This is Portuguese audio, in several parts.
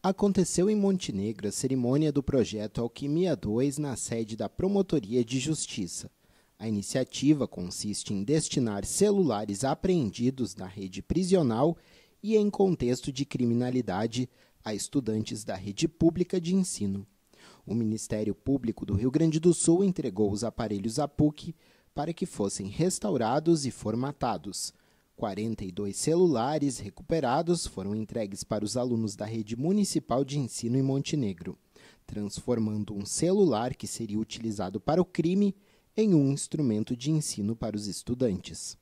Aconteceu em Montenegro a cerimônia do projeto Alquimia 2 na sede da Promotoria de Justiça. A iniciativa consiste em destinar celulares apreendidos na rede prisional e em contexto de criminalidade a estudantes da rede pública de ensino. O Ministério Público do Rio Grande do Sul entregou os aparelhos à PUC para que fossem restaurados e formatados. 42 celulares recuperados foram entregues para os alunos da rede municipal de ensino em Montenegro, transformando um celular que seria utilizado para o crime em um instrumento de ensino para os estudantes.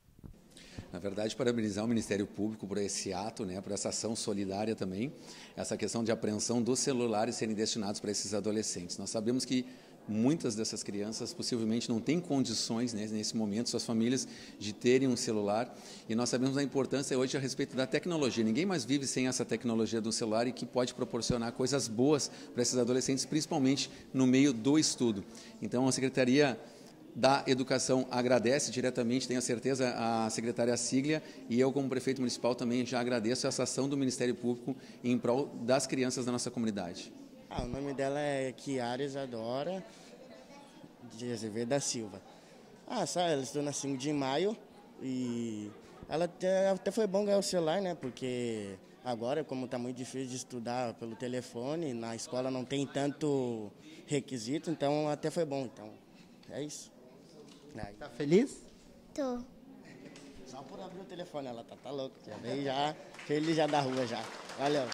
Na verdade, parabenizar o Ministério Público por esse ato, né, por essa ação solidária também, essa questão de apreensão dos celulares serem destinados para esses adolescentes. Nós sabemos que muitas dessas crianças possivelmente não têm condições né, nesse momento, suas famílias, de terem um celular. E nós sabemos a importância hoje a respeito da tecnologia. Ninguém mais vive sem essa tecnologia do celular e que pode proporcionar coisas boas para esses adolescentes, principalmente no meio do estudo. Então, a Secretaria da Educação agradece diretamente, tenho certeza, a secretária Siglia e eu, como prefeito municipal, também já agradeço essa ação do Ministério Público em prol das crianças da nossa comunidade. Ah, o nome dela é Kiara Isadora de Azevedo da Silva. Ah, sabe, ela estudou na 5 de maio e ela até, até foi bom ganhar o celular, né? Porque agora, como está muito difícil de estudar pelo telefone, na escola não tem tanto requisito, então até foi bom. Então, é isso. Tá feliz? Tô. Só por abrir o telefone, ela tá, tá louca. Já veio já, feliz já da rua já. Valeu.